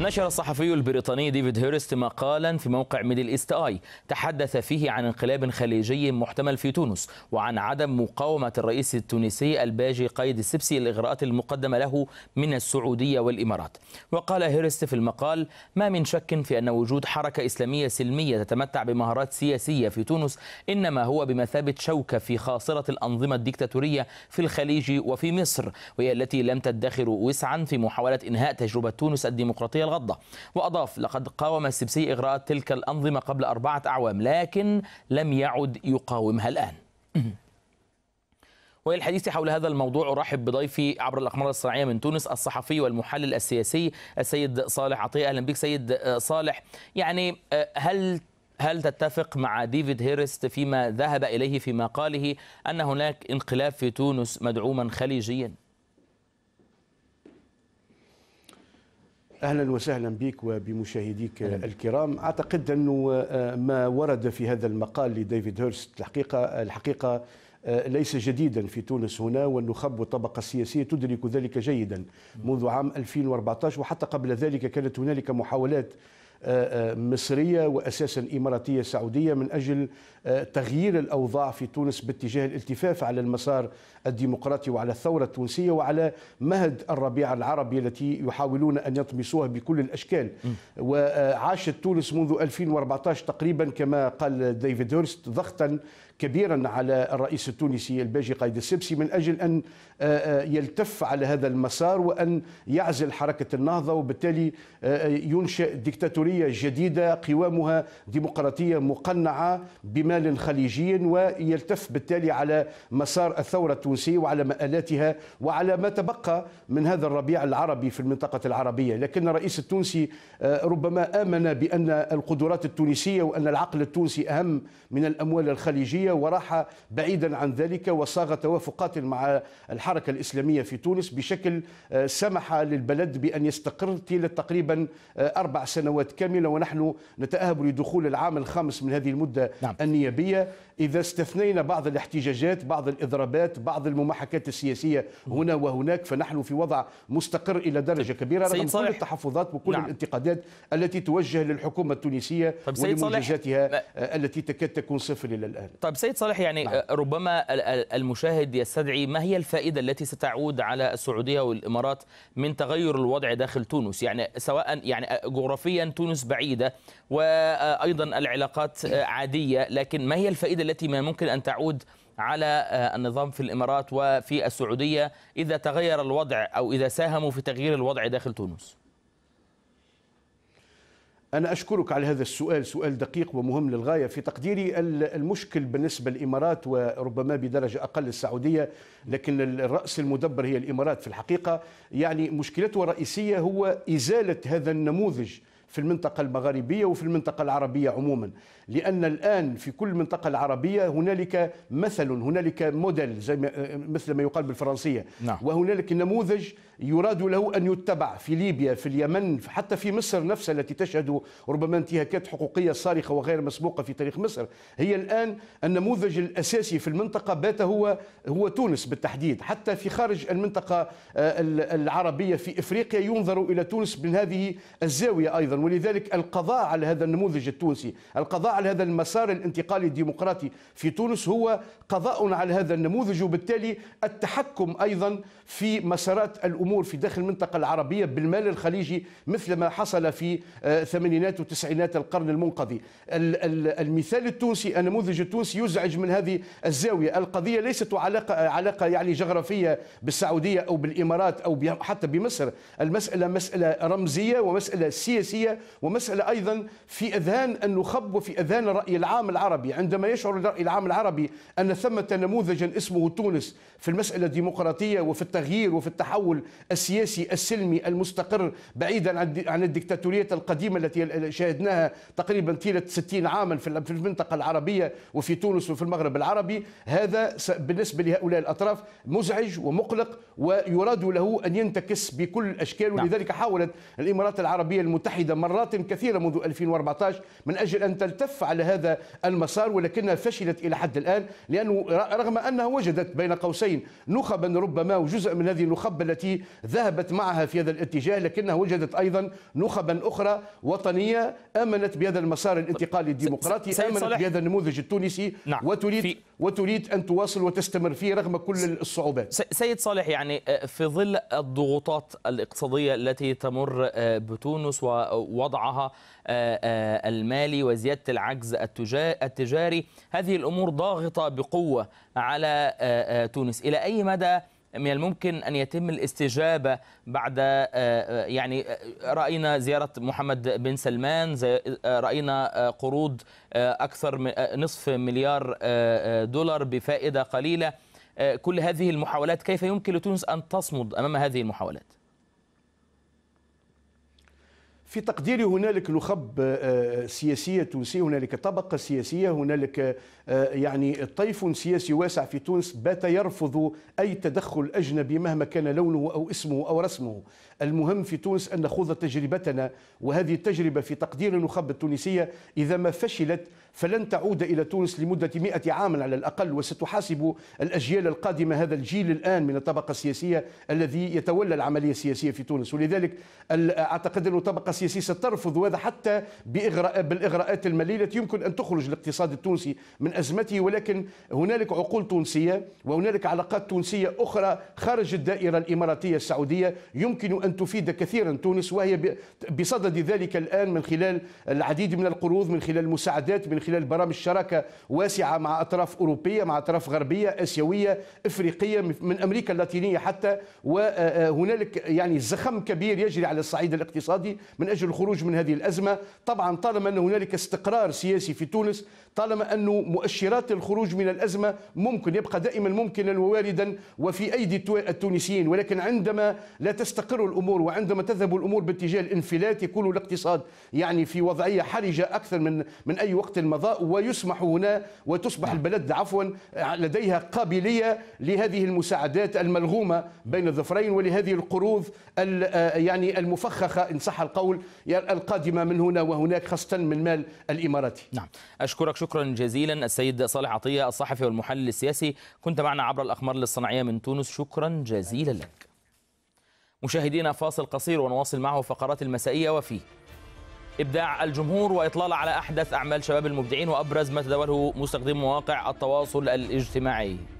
نشر الصحفي البريطاني ديفيد هيرست مقالا في موقع ميدل ايست اي تحدث فيه عن انقلاب خليجي محتمل في تونس وعن عدم مقاومه الرئيس التونسي الباجي قيد السبسي للاغراءات المقدمه له من السعوديه والامارات وقال هيرست في المقال ما من شك في ان وجود حركه اسلاميه سلميه تتمتع بمهارات سياسيه في تونس انما هو بمثابه شوكه في خاصره الانظمه الدكتاتوريه في الخليج وفي مصر وهي التي لم تدخر وسعا في محاوله انهاء تجربه تونس الديمقراطيه الغضة وأضاف لقد قاوم السبسي إغراء تلك الأنظمة قبل أربعة أعوام لكن لم يعد يقاومها الآن وللحديث حول هذا الموضوع ارحب بضيفي عبر الاقمار الصناعيه من تونس الصحفي والمحلل السياسي السيد صالح عطيه اهلا بك سيد آه، صالح يعني آه، هل هل تتفق مع ديفيد هيرست فيما ذهب اليه فيما قاله ان هناك انقلاب في تونس مدعوما خليجيا؟ اهلا وسهلا بك وبمشاهديك الكرام اعتقد انه آه، ما ورد في هذا المقال لديفيد هيرست الحقيقه الحقيقه آه، ليس جديدا في تونس هنا والنخب والطبقة السياسية تدرك ذلك جيدا منذ عام 2014 وحتى قبل ذلك كانت هنالك محاولات آه، آه، مصرية وأساسا إماراتية سعودية من أجل آه، تغيير الأوضاع في تونس باتجاه الالتفاف على المسار الديمقراطي وعلى الثورة التونسية وعلى مهد الربيع العربي التي يحاولون أن يطمسوها بكل الأشكال وعاشت تونس منذ 2014 تقريبا كما قال ديفيد هيرست ضغطا كبيرا على الرئيس التونسي الباجي قايد السبسي من أجل أن آه، آه، يلتف على هذا المسار وأن يعزل حركة النهضة وبالتالي آه، ينشئ دكتاتوريه جديدة قوامها ديمقراطية مقنعة بمال خليجي ويلتف بالتالي على مسار الثورة التونسية وعلى مآلاتها وعلى ما تبقى من هذا الربيع العربي في المنطقة العربية لكن الرئيس التونسي ربما آمن بأن القدرات التونسية وأن العقل التونسي أهم من الأموال الخليجية الاسلاميه وراح بعيدا عن ذلك وصاغ توافقات مع الحركة الإسلامية في تونس بشكل آه، سمح للبلد بأن يستقر طيلة تقريبا آه، أربع سنوات كاملة ونحن نتأهب لدخول العام الخامس من هذه المدة نعم. النيابية إذا استثنينا بعض الاحتجاجات بعض الإضرابات بعض الممحكات السياسية هنا وهناك فنحن في وضع مستقر إلى درجة طيب، كبيرة رغم كل التحفظات وكل نعم. الانتقادات التي توجه للحكومة التونسية طيب ولمنجزاتها آه، التي تكاد تكون صفر إلى الآن طيب سيد صالح يعني نعم. ربما المشاهد يستدعي ما هي الفائدة التي ستعود على السعودية والإمارات من تغير الوضع داخل تونس يعني سواء يعني جغرافيا تونس بعيدة وأيضا العلاقات عادية لكن ما هي الفائدة التي ما ممكن أن تعود على النظام في الإمارات وفي السعودية إذا تغير الوضع أو إذا ساهموا في تغيير الوضع داخل تونس أنا أشكرك على هذا السؤال سؤال دقيق ومهم للغاية في تقديري المشكل بالنسبة للإمارات وربما بدرجة أقل السعودية لكن الرأس المدبر هي الإمارات في الحقيقة يعني مشكلتها الرئيسية هو إزالة هذا النموذج في المنطقة المغاربية وفي المنطقة العربية عموما لأن الآن في كل منطقة العربية هنالك مثل هنالك موديل زي ما مثل ما يقال بالفرنسية نعم. وهنالك نموذج يراد له أن يتبع في ليبيا في اليمن حتى في مصر نفسها التي تشهد ربما انتهاكات حقوقية صارخة وغير مسبوقة في تاريخ مصر هي الآن النموذج الأساسي في المنطقة بات هو هو تونس بالتحديد حتى في خارج المنطقة آه، العربية في إفريقيا ينظر إلى تونس من هذه الزاوية أيضا ولذلك القضاء على هذا النموذج التونسي القضاء على هذا المسار الانتقالي الديمقراطي في تونس هو قضاء على هذا النموذج وبالتالي التحكم أيضا في مسارات الأمور في داخل المنطقة العربية بالمال الخليجي مثل ما حصل في آه، ثمانينات وتسعينات القرن المنقضي المثال التونسي النموذج التونسي يزعج من هذه الزاوية القضية ليست علاقة, علاقة يعني جغرافية بالسعودية أو بالإمارات أو حتى بمصر المسألة مسألة رمزية ومسألة سياسية ومسألة أيضا في أذهان النخب وفي أذهان الرأي العام العربي عندما يشعر الرأي العام العربي أن ثمة نموذجا اسمه تونس في المسألة الديمقراطية وفي التغيير وفي التحول السياسي السلمي المستقر بعيدا عن الدكتاتورية القديمة التي شاهدناها تقريبا طيلة 60 عاما في المنطقة العربية وفي تونس وفي المغرب العربي هذا بالنسبة لهؤلاء الأطراف مزعج ومقلق ويراد له أن ينتكس بكل الأشكال نعم. ولذلك حاولت الإمارات العربية المتحدة مرات كثيرة منذ 2014 من أجل أن تلتف على هذا المسار ولكنها فشلت إلى حد الآن لأنه رغم أنها وجدت بين قوسين نخبا ربما وجزء من هذه النخب التي ذهبت معها في هذا الاتجاه لكنها وجدت أيضا نخبا أخرى وطنية آمنت بهذا المسار الانتقالي الديمقراطي آمنت بهذا النموذج التونسي نعم. وتريد وتريد أن تواصل وتستمر فيه رغم كل الصعوبات سيد صالح يعني آه، في ظل الضغوطات الاقتصادية التي تمر آه، بتونس ووضعها آه، المالي وزيادة العجز التجاري هذه الأمور ضاغطة بقوة على تونس إلى أي مدى من الممكن ان يتم الاستجابه بعد آه، آه، يعني آه، راينا زياره محمد بن سلمان راينا قروض اكثر من نصف مليار دولار بفائده قليله كل هذه المحاولات كيف يمكن لتونس ان تصمد امام هذه المحاولات في تقديري هنالك نخب آه، آه، سياسية تونسية هنالك طبقة سياسية هنالك آه، يعني طيف سياسي واسع في تونس بات يرفض أي تدخل أجنبي مهما كان لونه أو اسمه أو رسمه المهم في تونس أن نخوض تجربتنا وهذه التجربة في تقدير النخب التونسية إذا ما فشلت فلن تعود إلى تونس لمدة مئة عام على الأقل وستحاسب الأجيال القادمة هذا الجيل الآن من الطبقة السياسية الذي يتولى العملية السياسية في تونس ولذلك أعتقد أن الطبقة السياسي سترفض هذا حتى بإغراء بالإغراءات المالية التي يمكن أن تخرج الاقتصاد التونسي من أزمته ولكن هنالك عقول تونسية وهنالك علاقات تونسية أخرى خارج الدائرة الإماراتية السعودية يمكن أن تفيد كثيرا تونس وهي بصدد ذلك الآن من خلال العديد من القروض من خلال المساعدات من خلال برامج شراكة واسعة مع أطراف أوروبية مع أطراف غربية آسيوية إفريقية من أمريكا اللاتينية حتى وهنالك آه، آه، يعني زخم كبير يجري على الصعيد الاقتصادي من من أجل الخروج من هذه الأزمة طبعا طالما أن هنالك استقرار سياسي في تونس طالما أنه مؤشرات الخروج من الأزمة ممكن يبقى دائما ممكنا وواردا وفي أيدي التونسيين ولكن عندما لا تستقر الأمور وعندما تذهب الأمور باتجاه الانفلات يكون الاقتصاد يعني في وضعية حرجة أكثر من من أي وقت مضى ويسمح هنا وتصبح البلد عفوا لديها قابلية لهذه المساعدات الملغومة بين الظفرين ولهذه القروض آه، يعني المفخخة إن صح القول القادمة من هنا وهناك خاصة من مال الإماراتي نعم أشكرك شكرا جزيلا السيد صالح عطية الصحفي والمحلل السياسي كنت معنا عبر الأقمار للصناعية من تونس شكرا جزيلا لك مشاهدينا فاصل قصير ونواصل معه فقرات المسائية وفيه إبداع الجمهور وإطلال على أحدث أعمال شباب المبدعين وأبرز ما تداوله مستخدم مواقع التواصل الاجتماعي